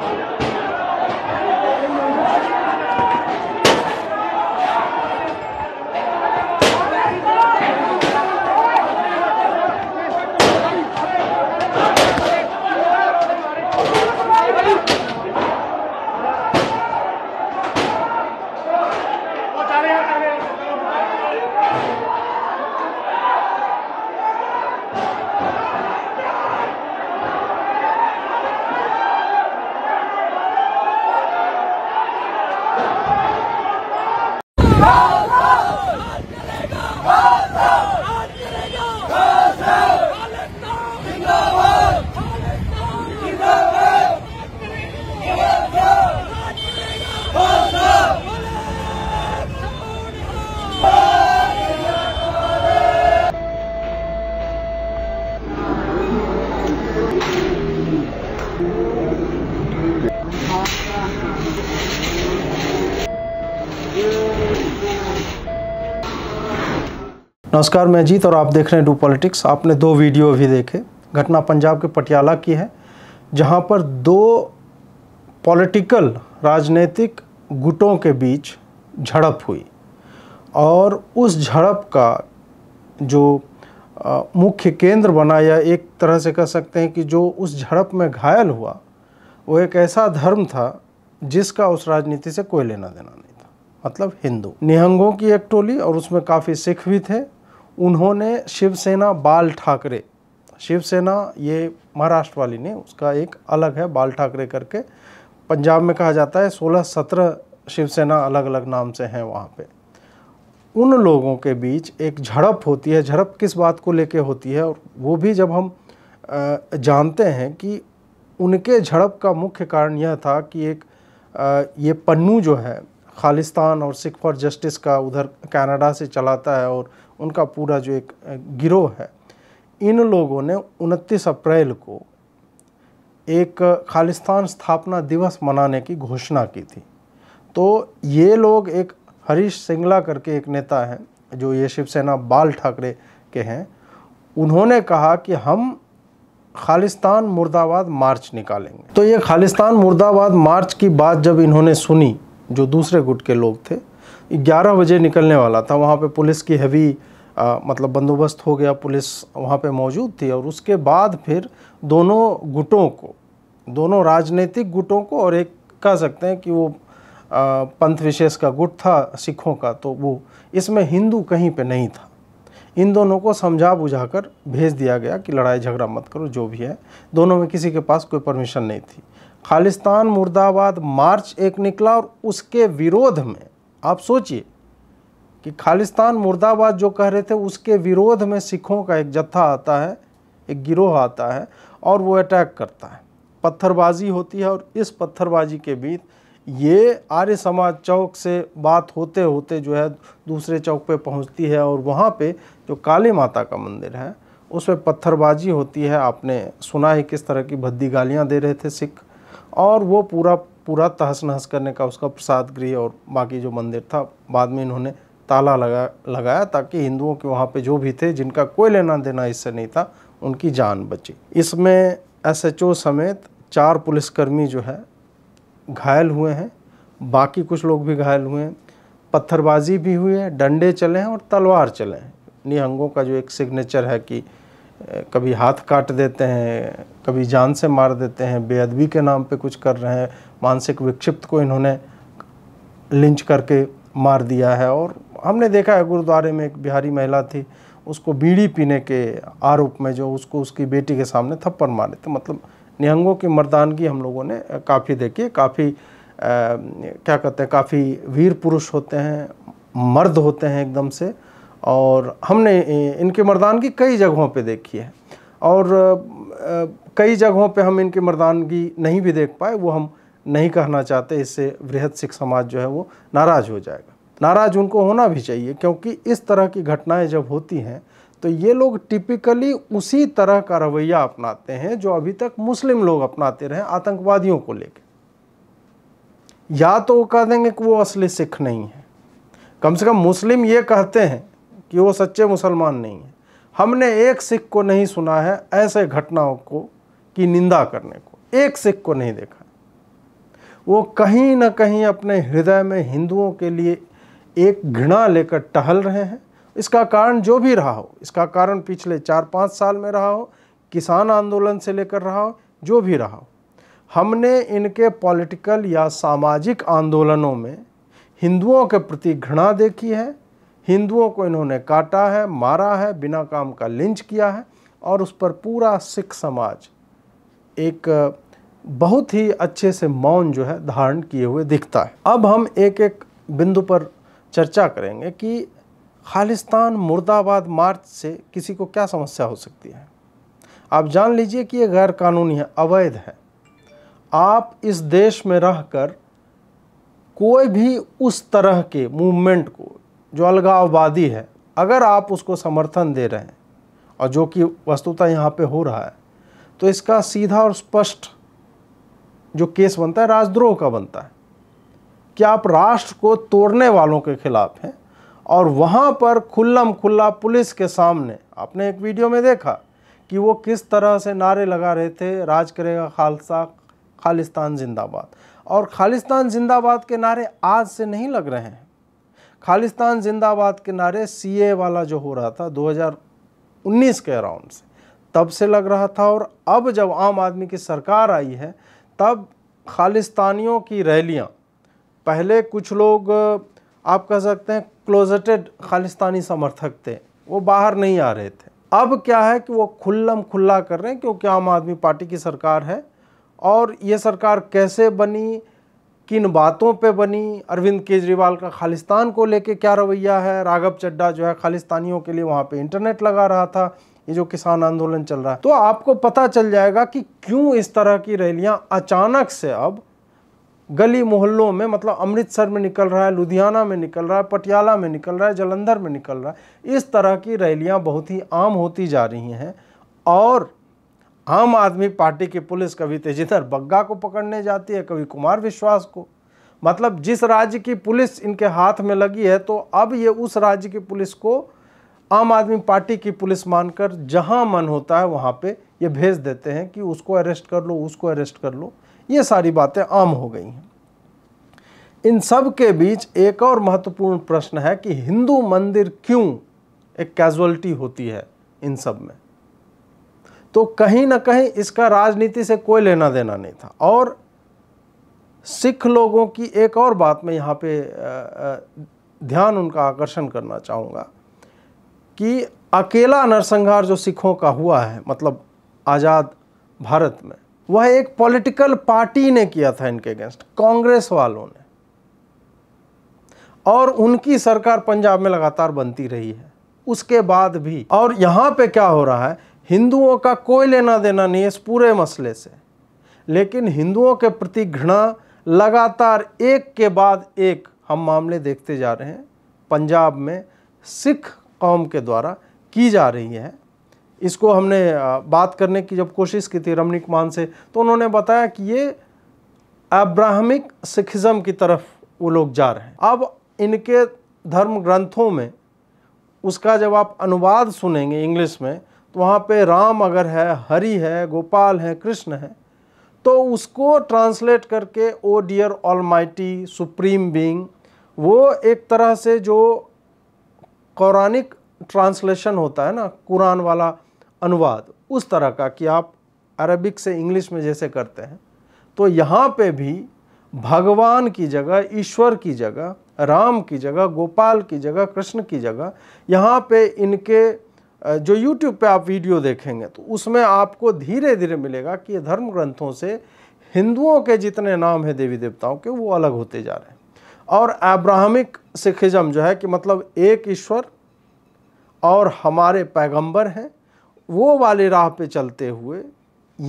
Thank नमस्कार मैं जीत और आप देख रहे हैं डू पॉलिटिक्स आपने दो वीडियो अभी देखे घटना पंजाब के पटियाला की है जहां पर दो पॉलिटिकल राजनीतिक गुटों के बीच झड़प हुई और उस झड़प का जो मुख्य केंद्र बना या एक तरह से कह सकते हैं कि जो उस झड़प में घायल हुआ वो एक ऐसा धर्म था जिसका उस राजनीति से कोई लेना देना नहीं था मतलब हिंदू निहंगों की एक टोली और उसमें काफ़ी सिख भी थे उन्होंने शिवसेना बाल ठाकरे शिवसेना ये महाराष्ट्र वाली ने उसका एक अलग है बाल ठाकरे करके पंजाब में कहा जाता है सोलह सत्रह शिवसेना अलग अलग नाम से हैं वहाँ पे उन लोगों के बीच एक झड़प होती है झड़प किस बात को लेके होती है और वो भी जब हम जानते हैं कि उनके झड़प का मुख्य कारण यह था कि एक ये पन्नू जो है खालिस्तान और सिख फॉर जस्टिस का उधर कनाडा से चलाता है और उनका पूरा जो एक गिरोह है इन लोगों ने 29 अप्रैल को एक खालिस्तान स्थापना दिवस मनाने की घोषणा की थी तो ये लोग एक हरीश सिंगला करके एक नेता हैं जो ये शिवसेना बाल ठाकरे के हैं उन्होंने कहा कि हम खालिस्तान मुर्दाबाद मार्च निकालेंगे तो ये खालिस्तान मुर्दाबाद मार्च की बात जब इन्होंने सुनी जो दूसरे गुट के लोग थे 11 बजे निकलने वाला था वहाँ पे पुलिस की हैवी मतलब बंदोबस्त हो गया पुलिस वहाँ पे मौजूद थी और उसके बाद फिर दोनों गुटों को दोनों राजनीतिक गुटों को और एक कह सकते हैं कि वो आ, पंथ विशेष का गुट था सिखों का तो वो इसमें हिंदू कहीं पे नहीं था इन दोनों को समझा बुझा कर भेज दिया गया कि लड़ाई झगड़ा मत करो जो भी है दोनों में किसी के पास कोई परमिशन नहीं थी खालिस्तान मुर्दाबाद मार्च एक निकला और उसके विरोध में आप सोचिए कि खालिस्तान मुर्दाबाद जो कह रहे थे उसके विरोध में सिखों का एक जत्था आता है एक गिरोह आता है और वो अटैक करता है पत्थरबाजी होती है और इस पत्थरबाजी के बीच ये आर्य समाज चौक से बात होते होते जो है दूसरे चौक पे पहुंचती है और वहाँ पे जो काली माता का मंदिर है उस पर पत्थरबाजी होती है आपने सुना है किस तरह की भद्दी गालियाँ दे रहे थे सिख और वो पूरा पूरा तहस नहस करने का उसका प्रसाद गृह और बाकी जो मंदिर था बाद में इन्होंने ताला लगा लगाया ताकि हिंदुओं के वहाँ पे जो भी थे जिनका कोई लेना देना इससे नहीं था उनकी जान बची इसमें एसएचओ समेत चार पुलिसकर्मी जो है घायल हुए हैं बाकी कुछ लोग भी घायल हुए हैं पत्थरबाजी भी हुई है डंडे चले हैं और तलवार चले हैं निहंगों का जो एक सिग्नेचर है कि कभी हाथ काट देते हैं कभी जान से मार देते हैं बेअदबी के नाम पे कुछ कर रहे हैं मानसिक विक्षिप्त को इन्होंने लिंच करके मार दिया है और हमने देखा है गुरुद्वारे में एक बिहारी महिला थी उसको बीड़ी पीने के आरोप में जो उसको उसकी बेटी के सामने थप्पड़ मारे थे मतलब निहंगों की मर्दानगी हम लोगों ने काफ़ी देखी काफ़ी क्या कहते हैं काफ़ी वीर पुरुष होते हैं मर्द होते हैं एकदम से और हमने इनके मर्दानगी कई जगहों पे देखी है और कई जगहों पे हम इनकी मर्दानगी नहीं भी देख पाए वो हम नहीं कहना चाहते इससे वृहद सिख समाज जो है वो नाराज़ हो जाएगा नाराज़ उनको होना भी चाहिए क्योंकि इस तरह की घटनाएं जब होती हैं तो ये लोग टिपिकली उसी तरह का रवैया अपनाते हैं जो अभी तक मुस्लिम लोग अपनाते रहे आतंकवादियों को लेकर या तो वो कह देंगे कि वो असली सिख नहीं है कम से कम मुस्लिम ये कहते हैं कि वो सच्चे मुसलमान नहीं हैं हमने एक सिख को नहीं सुना है ऐसे घटनाओं को की निंदा करने को एक सिख को नहीं देखा वो कहीं ना कहीं अपने हृदय में हिंदुओं के लिए एक घृणा लेकर टहल रहे हैं इसका कारण जो भी रहा हो इसका कारण पिछले चार पाँच साल में रहा हो किसान आंदोलन से लेकर रहा हो जो भी रहा हो हमने इनके पॉलिटिकल या सामाजिक आंदोलनों में हिंदुओं के प्रति घृणा देखी है हिंदुओं को इन्होंने काटा है मारा है बिना काम का लिंच किया है और उस पर पूरा सिख समाज एक बहुत ही अच्छे से मौन जो है धारण किए हुए दिखता है अब हम एक एक बिंदु पर चर्चा करेंगे कि खालिस्तान मुर्दाबाद मार्च से किसी को क्या समस्या हो सकती है आप जान लीजिए कि ये गैर कानूनी है अवैध है आप इस देश में रहकर कोई भी उस तरह के मूवमेंट को जो अलगाववादी है अगर आप उसको समर्थन दे रहे हैं और जो कि वस्तुतः यहाँ पे हो रहा है तो इसका सीधा और स्पष्ट जो केस बनता है राजद्रोह का बनता है कि आप राष्ट्र को तोड़ने वालों के खिलाफ हैं और वहाँ पर खुल्लम खुल्ला पुलिस के सामने आपने एक वीडियो में देखा कि वो किस तरह से नारे लगा रहे थे राज करेगा खालसा खालिस्तान जिंदाबाद और खालिस्तान जिंदाबाद के नारे आज से नहीं लग रहे हैं खालिस्तान जिंदाबाद के नारे सीए वाला जो हो रहा था 2019 के अराउंड से तब से लग रहा था और अब जब आम आदमी की सरकार आई है तब खालिस्तानियों की रैलियाँ पहले कुछ लोग आप कह सकते हैं क्लोजटेड खालिस्तानी समर्थक थे वो बाहर नहीं आ रहे थे अब क्या है कि वो खुल्लम खुल्ला कर रहे हैं क्योंकि आम आदमी पार्टी की सरकार है और ये सरकार कैसे बनी किन बातों पे बनी अरविंद केजरीवाल का खालिस्तान को लेके क्या रवैया है राघव चड्डा जो है खालिस्तानियों के लिए वहाँ पे इंटरनेट लगा रहा था ये जो किसान आंदोलन चल रहा है तो आपको पता चल जाएगा कि क्यों इस तरह की रैलियाँ अचानक से अब गली मोहल्लों में मतलब अमृतसर में निकल रहा है लुधियाना में निकल रहा है पटियाला में निकल रहा है जलंधर में निकल रहा है इस तरह की रैलियाँ बहुत ही आम होती जा रही हैं और आम आदमी पार्टी की पुलिस कभी तेजिंदर बग्गा को पकड़ने जाती है कभी कुमार विश्वास को मतलब जिस राज्य की पुलिस इनके हाथ में लगी है तो अब ये उस राज्य की पुलिस को आम आदमी पार्टी की पुलिस मानकर जहाँ मन होता है वहाँ पे ये भेज देते हैं कि उसको अरेस्ट कर लो उसको अरेस्ट कर लो ये सारी बातें आम हो गई हैं इन सब के बीच एक और महत्वपूर्ण प्रश्न है कि हिंदू मंदिर क्यों एक कैजुअलिटी होती है इन सब में तो कहीं ना कहीं इसका राजनीति से कोई लेना देना नहीं था और सिख लोगों की एक और बात मैं यहाँ पे ध्यान उनका आकर्षण करना चाहूँगा कि अकेला नरसंहार जो सिखों का हुआ है मतलब आज़ाद भारत में वह एक पॉलिटिकल पार्टी ने किया था इनके अगेंस्ट कांग्रेस वालों ने और उनकी सरकार पंजाब में लगातार बनती रही है उसके बाद भी और यहाँ पे क्या हो रहा है हिंदुओं का कोई लेना देना नहीं है इस पूरे मसले से लेकिन हिंदुओं के प्रति घृणा लगातार एक के बाद एक हम मामले देखते जा रहे हैं पंजाब में सिख कौम के द्वारा की जा रही है इसको हमने बात करने की जब कोशिश की थी रमनिक मान से तो उन्होंने बताया कि ये अब्राहमिक सिखिज़म की तरफ वो लोग जा रहे हैं अब इनके धर्म ग्रंथों में उसका जब आप अनुवाद सुनेंगे इंग्लिश में तो वहाँ पे राम अगर है हरि है गोपाल है कृष्ण है तो उसको ट्रांसलेट करके O dear all supreme being वो एक तरह से जो कौरानिक ट्रांसलेशन होता है ना कुरान वाला अनुवाद उस तरह का कि आप अरबिक से इंग्लिश में जैसे करते हैं तो यहाँ पे भी भगवान की जगह ईश्वर की जगह राम की जगह गोपाल की जगह कृष्ण की जगह यहाँ पे इनके जो YouTube पे आप वीडियो देखेंगे तो उसमें आपको धीरे धीरे मिलेगा कि ये धर्म ग्रंथों से हिंदुओं के जितने नाम हैं देवी देवताओं के वो अलग होते जा रहे हैं और अब्राहमिक सिखिज़म जो है कि मतलब एक ईश्वर और हमारे पैगंबर हैं वो वाले राह पे चलते हुए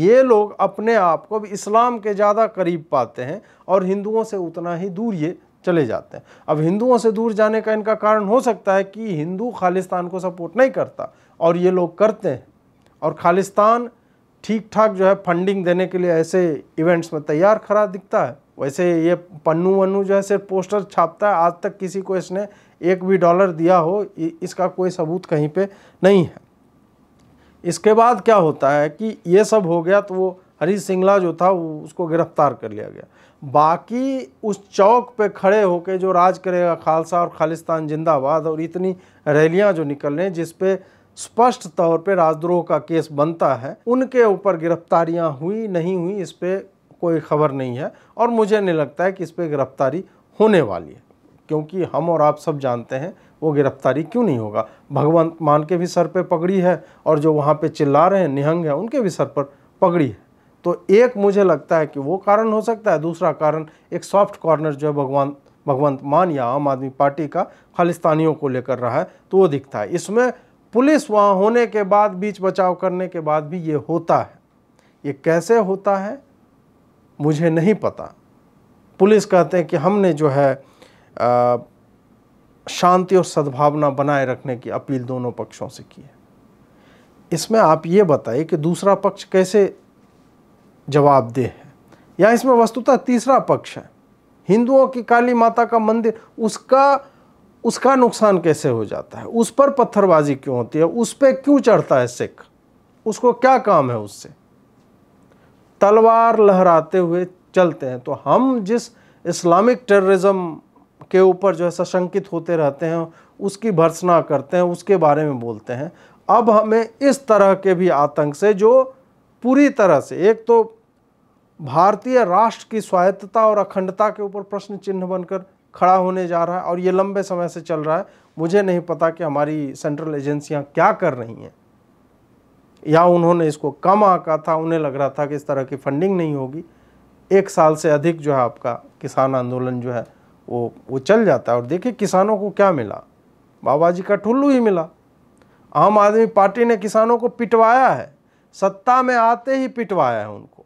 ये लोग अपने आप को भी इस्लाम के ज़्यादा करीब पाते हैं और हिंदुओं से उतना ही दूर ये चले जाते हैं अब हिंदुओं से दूर जाने का इनका कारण हो सकता है कि हिंदू खालिस्तान को सपोर्ट नहीं करता और ये लोग करते हैं और खालिस्तान ठीक ठाक जो है फंडिंग देने के लिए ऐसे इवेंट्स में तैयार खड़ा दिखता है वैसे ये पन्नू वन्नू जो है सिर्फ पोस्टर छापता है आज तक किसी को इसने एक भी डॉलर दिया हो इसका कोई सबूत कहीं पे नहीं है इसके बाद क्या होता है कि ये सब हो गया तो वो हरी सिंगला जो था वो उसको गिरफ्तार कर लिया गया बाकी उस चौक पे खड़े होकर जो राज करेगा खालसा और खालिस्तान जिंदाबाद और इतनी रैलियां जो निकल रहे हैं जिसपे स्पष्ट तौर पे राजद्रोह का केस बनता है उनके ऊपर गिरफ्तारियां हुई नहीं हुई इस पर कोई खबर नहीं है और मुझे नहीं लगता है कि इस पर गिरफ्तारी होने वाली है क्योंकि हम और आप सब जानते हैं वो गिरफ्तारी क्यों नहीं होगा भगवंत मान के भी सर पे पगड़ी है और जो वहाँ पे चिल्ला रहे हैं निहंग है उनके भी सर पर पगड़ी है तो एक मुझे लगता है कि वो कारण हो सकता है दूसरा कारण एक सॉफ्ट कॉर्नर जो है भगवान भगवंत मान या आम आदमी पार्टी का खालिस्तानियों को लेकर रहा है तो वो दिखता है इसमें पुलिस वहाँ होने के बाद बीच बचाव करने के बाद भी ये होता है ये कैसे होता है मुझे नहीं पता पुलिस कहते हैं कि हमने जो है शांति और सद्भावना बनाए रखने की अपील दोनों पक्षों से की है इसमें आप ये बताइए कि दूसरा पक्ष कैसे जवाबदेह है या इसमें वस्तुतः तीसरा पक्ष है हिंदुओं की काली माता का मंदिर उसका उसका नुकसान कैसे हो जाता है उस पर पत्थरबाजी क्यों होती है उस पर क्यों चढ़ता है सिख उसको क्या काम है उससे तलवार लहराते हुए चलते हैं तो हम जिस इस्लामिक टेररिज्म के ऊपर जो है सशंकित होते रहते हैं उसकी भर्सना करते हैं उसके बारे में बोलते हैं अब हमें इस तरह के भी आतंक से जो पूरी तरह से एक तो भारतीय राष्ट्र की स्वायत्तता और अखंडता के ऊपर प्रश्न चिन्ह बनकर खड़ा होने जा रहा है और ये लंबे समय से चल रहा है मुझे नहीं पता कि हमारी सेंट्रल एजेंसियां क्या कर रही हैं या उन्होंने इसको कम आका था उन्हें लग रहा था कि इस तरह की फंडिंग नहीं होगी एक साल से अधिक जो है आपका किसान आंदोलन जो है वो वो चल जाता है और देखिए किसानों को क्या मिला बाबा जी का ठुल्लू ही मिला आम आदमी पार्टी ने किसानों को पिटवाया है सत्ता में आते ही पिटवाया है उनको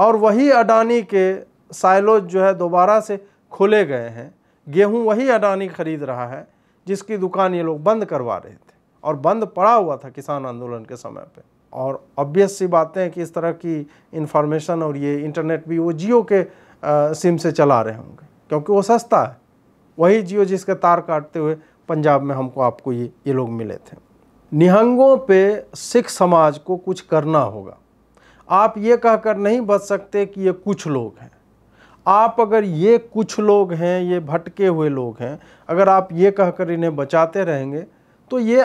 और वही अडानी के साइलोज जो है दोबारा से खोले गए हैं गेहूं वही अडानी ख़रीद रहा है जिसकी दुकान ये लोग बंद करवा रहे थे और बंद पड़ा हुआ था किसान आंदोलन के समय पे और ऑब्वियस सी बातें हैं कि इस तरह की इन्फॉर्मेशन और ये इंटरनेट भी वो जियो के आ, सिम से चला रहे होंगे क्योंकि वो सस्ता है वही जियो जिसके तार काटते हुए पंजाब में हमको आपको ये ये लोग मिले थे निहंगों पे सिख समाज को कुछ करना होगा आप ये कहकर नहीं बच सकते कि ये कुछ लोग हैं आप अगर ये कुछ लोग हैं ये भटके हुए लोग हैं अगर आप ये कहकर इन्हें बचाते रहेंगे तो ये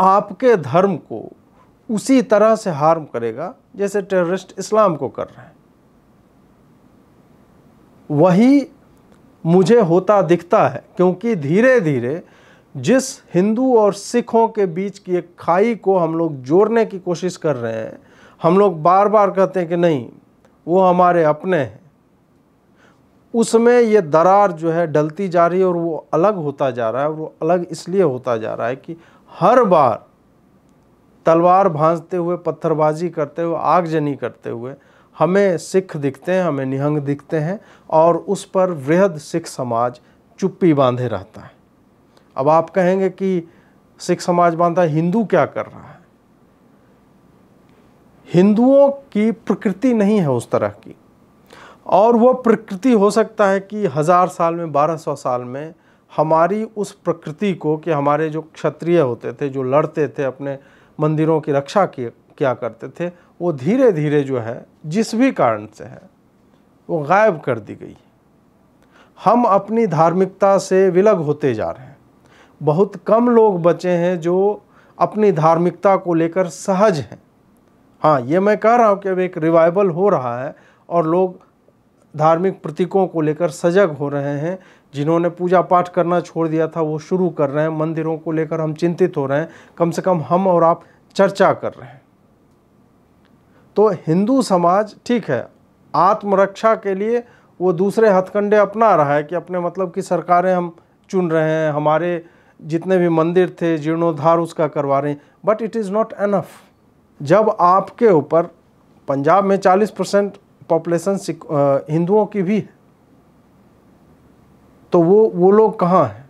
आपके धर्म को उसी तरह से हार्म करेगा जैसे टेररिस्ट इस्लाम को कर रहे हैं वही मुझे होता दिखता है क्योंकि धीरे धीरे जिस हिंदू और सिखों के बीच की एक खाई को हम लोग जोड़ने की कोशिश कर रहे हैं हम लोग बार बार कहते हैं कि नहीं वो हमारे अपने हैं उसमें ये दरार जो है डलती जा रही है और वो अलग होता जा रहा है और वो अलग इसलिए होता जा रहा है कि हर बार तलवार भांजते हुए पत्थरबाजी करते हुए आगजनी करते हुए हमें सिख दिखते हैं हमें निहंग दिखते हैं और उस पर वृहद सिख समाज चुप्पी बांधे रहता है अब आप कहेंगे कि सिख समाज बांधा हिंदू क्या कर रहा है हिंदुओं की प्रकृति नहीं है उस तरह की और वह प्रकृति हो सकता है कि हज़ार साल में बारह सौ साल में हमारी उस प्रकृति को कि हमारे जो क्षत्रिय होते थे जो लड़ते थे अपने मंदिरों की रक्षा किया करते थे वो धीरे धीरे जो है जिस भी कारण से है वो गायब कर दी गई हम अपनी धार्मिकता से विलग होते जा रहे हैं बहुत कम लोग बचे हैं जो अपनी धार्मिकता को लेकर सहज हैं हाँ ये मैं कह रहा हूँ कि अब एक रिवाइवल हो रहा है और लोग धार्मिक प्रतीकों को लेकर सजग हो रहे हैं जिन्होंने पूजा पाठ करना छोड़ दिया था वो शुरू कर रहे हैं मंदिरों को लेकर हम चिंतित हो रहे हैं कम से कम हम और आप चर्चा कर रहे हैं तो हिंदू समाज ठीक है आत्मरक्षा के लिए वो दूसरे हथकंडे अपना रहा है कि अपने मतलब की सरकारें हम चुन रहे हैं हमारे जितने भी मंदिर थे जीर्णोद्धार उसका करवा रहे हैं but it is not enough जब आपके ऊपर पंजाब में 40 परसेंट पॉपुलेशन हिंदुओं की भी है तो वो वो लोग कहाँ हैं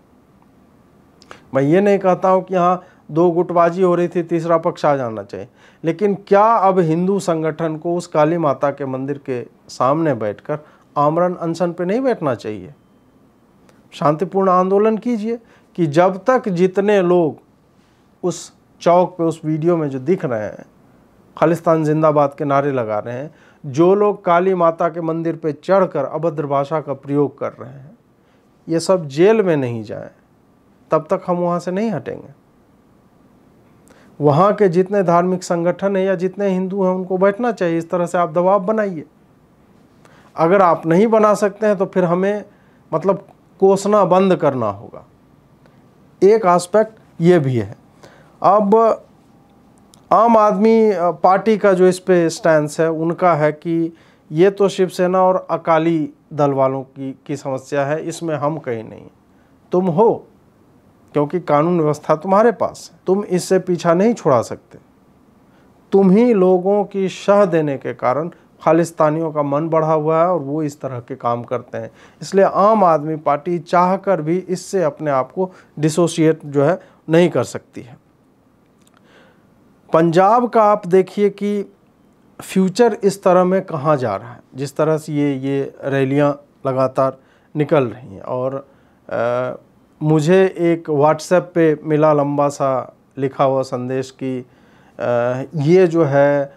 मैं ये नहीं कहता हूँ कि यहाँ दो गुटबाजी हो रही थी तीसरा पक्ष आ जाना चाहिए लेकिन क्या अब हिंदू संगठन को उस काली माता के मंदिर के सामने बैठकर आमरण अनशन पे नहीं बैठना चाहिए शांतिपूर्ण आंदोलन कीजिए कि जब तक जितने लोग उस चौक पे उस वीडियो में जो दिख रहे हैं खालिस्तान जिंदाबाद के नारे लगा रहे हैं जो लोग काली माता के मंदिर पर चढ़कर अभद्र भाषा का प्रयोग कर रहे हैं ये सब जेल में नहीं जाए तब तक हम वहाँ से नहीं हटेंगे वहाँ के जितने धार्मिक संगठन हैं या जितने हिंदू हैं उनको बैठना चाहिए इस तरह से आप दबाव बनाइए अगर आप नहीं बना सकते हैं तो फिर हमें मतलब कोसना बंद करना होगा एक आस्पेक्ट ये भी है अब आम आदमी पार्टी का जो इस पे स्टैंड है उनका है कि ये तो शिवसेना और अकाली दल वालों की की समस्या है इसमें हम कहीं नहीं तुम हो क्योंकि कानून व्यवस्था तुम्हारे पास है तुम इससे पीछा नहीं छुड़ा सकते तुम ही लोगों की शह देने के कारण खालिस्तानियों का मन बढ़ा हुआ है और वो इस तरह के काम करते हैं इसलिए आम आदमी पार्टी चाह कर भी इससे अपने आप को डिसोशिएट जो है नहीं कर सकती है पंजाब का आप देखिए कि फ्यूचर इस तरह में कहाँ जा रहा है जिस तरह से ये ये रैलियाँ लगातार निकल रही हैं और आ, मुझे एक व्हाट्सएप पे मिला लंबा सा लिखा हुआ संदेश कि आ, ये जो है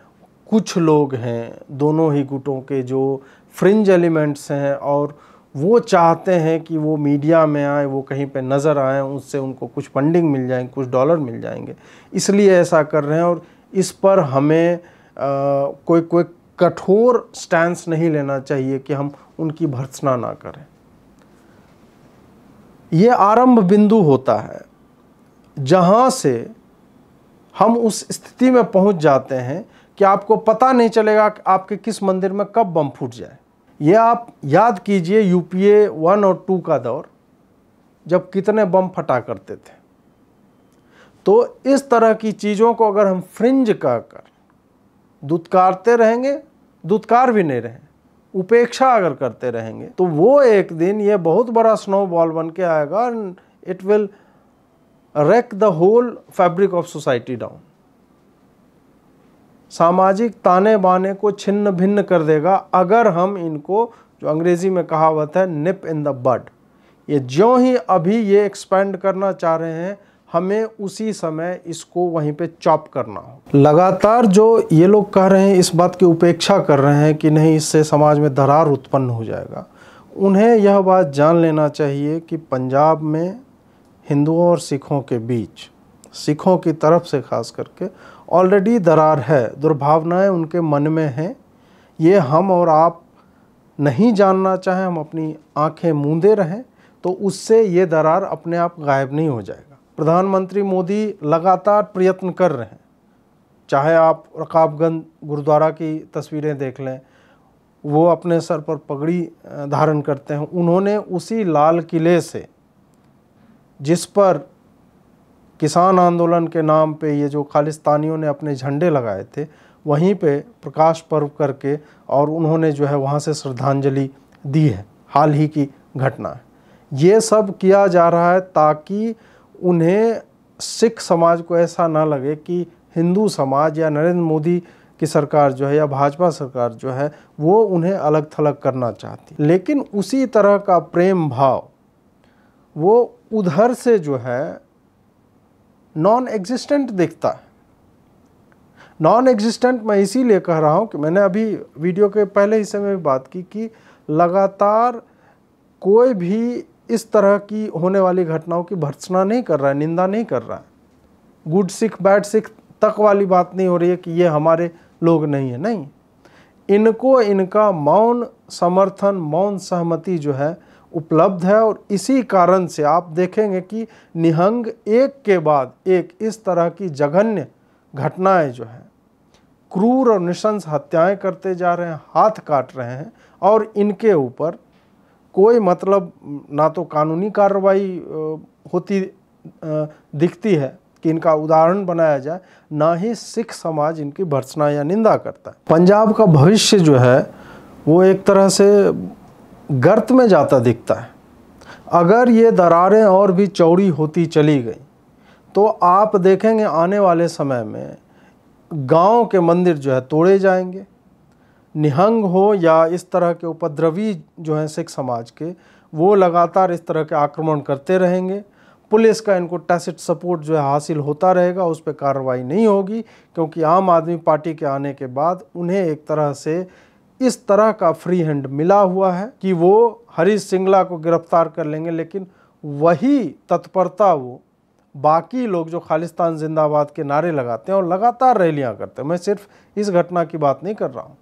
कुछ लोग हैं दोनों ही गुटों के जो फ्रिंज एलिमेंट्स हैं और वो चाहते हैं कि वो मीडिया में आए वो कहीं पे नज़र आए उससे उनको कुछ फंडिंग मिल जाए कुछ डॉलर मिल जाएंगे इसलिए ऐसा कर रहे हैं और इस पर हमें आ, कोई कोई कठोर स्टैंड नहीं लेना चाहिए कि हम उनकी भर्सना ना करें ये आरंभ बिंदु होता है जहाँ से हम उस स्थिति में पहुँच जाते हैं कि आपको पता नहीं चलेगा कि आपके किस मंदिर में कब बम फूट जाए ये आप याद कीजिए यूपीए वन और टू का दौर जब कितने बम फटा करते थे तो इस तरह की चीज़ों को अगर हम फ्रिंज कहकर दुत्कारते रहेंगे दुत्कार भी नहीं रहे उपेक्षा अगर करते रहेंगे तो वो एक दिन ये बहुत बड़ा स्नो बॉल बन के आएगा and it will wreck the whole fabric of society down सामाजिक ताने बाने को छिन्न भिन्न कर देगा अगर हम इनको जो अंग्रेज़ी में कहावत है निप इन द बड ये जो ही अभी ये एक्सपेंड करना चाह रहे हैं हमें उसी समय इसको वहीं पे चॉप करना हो लगातार जो ये लोग कह रहे हैं इस बात की उपेक्षा कर रहे हैं कि नहीं इससे समाज में दरार उत्पन्न हो जाएगा उन्हें यह बात जान लेना चाहिए कि पंजाब में हिंदुओं और सिखों के बीच सिखों की तरफ से खास करके ऑलरेडी दरार है दुर्भावनाएं उनके मन में हैं ये हम और आप नहीं जानना चाहें हम अपनी आंखें मूंदे रहें तो उससे ये दरार अपने आप गायब नहीं हो जाएगा प्रधानमंत्री मोदी लगातार प्रयत्न कर रहे हैं चाहे आप रकाबगंज गुरुद्वारा की तस्वीरें देख लें वो अपने सर पर पगड़ी धारण करते हैं उन्होंने उसी लाल किले से जिस पर किसान आंदोलन के नाम पे ये जो खालिस्तानियों ने अपने झंडे लगाए थे वहीं पे प्रकाश पर्व करके और उन्होंने जो है वहाँ से श्रद्धांजलि दी है हाल ही की घटना है ये सब किया जा रहा है ताकि उन्हें सिख समाज को ऐसा ना लगे कि हिंदू समाज या नरेंद्र मोदी की सरकार जो है या भाजपा सरकार जो है वो उन्हें अलग थलग करना चाहती लेकिन उसी तरह का प्रेम भाव वो उधर से जो है नॉन एग्जिस्टेंट दिखता है नॉन एग्जिस्टेंट मैं इसीलिए कह रहा हूँ कि मैंने अभी वीडियो के पहले हिस्से में भी बात की कि लगातार कोई भी इस तरह की होने वाली घटनाओं की भर्सना नहीं कर रहा है निंदा नहीं कर रहा है गुड सिख बैड सिख तक वाली बात नहीं हो रही है कि ये हमारे लोग नहीं है नहीं इनको इनका मौन समर्थन मौन सहमति जो है उपलब्ध है और इसी कारण से आप देखेंगे कि निहंग एक के बाद एक इस तरह की जघन्य घटनाएं जो हैं क्रूर और निशंस हत्याएं करते जा रहे हैं हाथ काट रहे हैं और इनके ऊपर कोई मतलब ना तो कानूनी कार्रवाई होती दिखती है कि इनका उदाहरण बनाया जाए ना ही सिख समाज इनकी भर्सना या निंदा करता है पंजाब का भविष्य जो है वो एक तरह से गर्त में जाता दिखता है अगर ये दरारें और भी चौड़ी होती चली गई तो आप देखेंगे आने वाले समय में गांव के मंदिर जो है तोड़े जाएंगे निहंग हो या इस तरह के उपद्रवी जो हैं सिख समाज के वो लगातार इस तरह के आक्रमण करते रहेंगे पुलिस का इनको टैसिट सपोर्ट जो है हासिल होता रहेगा उस पर कार्रवाई नहीं होगी क्योंकि आम आदमी पार्टी के आने के बाद उन्हें एक तरह से इस तरह का फ्री हैंड मिला हुआ है कि वो हरीश सिंगला को गिरफ्तार कर लेंगे लेकिन वही तत्परता वो बाकी लोग जो खालिस्तान जिंदाबाद के नारे लगाते हैं और लगातार रैलियां करते हैं मैं सिर्फ इस घटना की बात नहीं कर रहा हूँ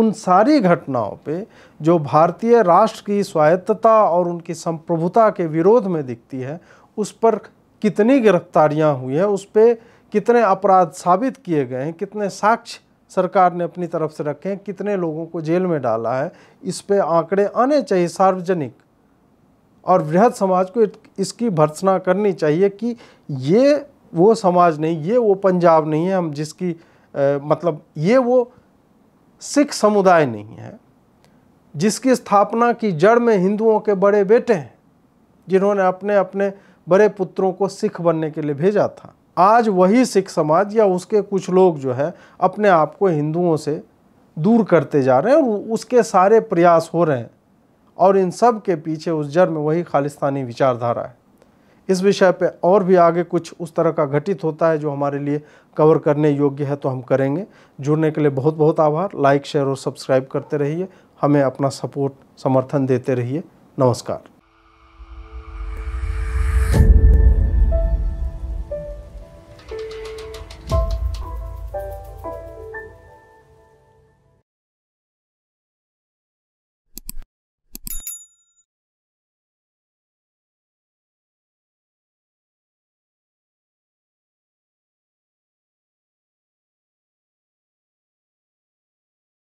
उन सारी घटनाओं पे जो भारतीय राष्ट्र की स्वायत्तता और उनकी संप्रभुता के विरोध में दिखती है उस पर कितनी गिरफ्तारियां हुई हैं उस पर कितने अपराध साबित किए गए हैं कितने साक्ष्य सरकार ने अपनी तरफ से रखे हैं कितने लोगों को जेल में डाला है इस पर आंकड़े आने चाहिए सार्वजनिक और वृहद समाज को इसकी भर्सना करनी चाहिए कि ये वो समाज नहीं ये वो पंजाब नहीं है हम जिसकी आ, मतलब ये वो सिख समुदाय नहीं है जिसकी स्थापना की जड़ में हिंदुओं के बड़े बेटे हैं जिन्होंने अपने अपने बड़े पुत्रों को सिख बनने के लिए भेजा था आज वही सिख समाज या उसके कुछ लोग जो है अपने आप को हिंदुओं से दूर करते जा रहे हैं और उसके सारे प्रयास हो रहे हैं और इन सब के पीछे उस जड़ में वही खालिस्तानी विचारधारा है इस विषय पे और भी आगे कुछ उस तरह का घटित होता है जो हमारे लिए कवर करने योग्य है तो हम करेंगे जुड़ने के लिए बहुत बहुत आभार लाइक शेयर और सब्सक्राइब करते रहिए हमें अपना सपोर्ट समर्थन देते रहिए नमस्कार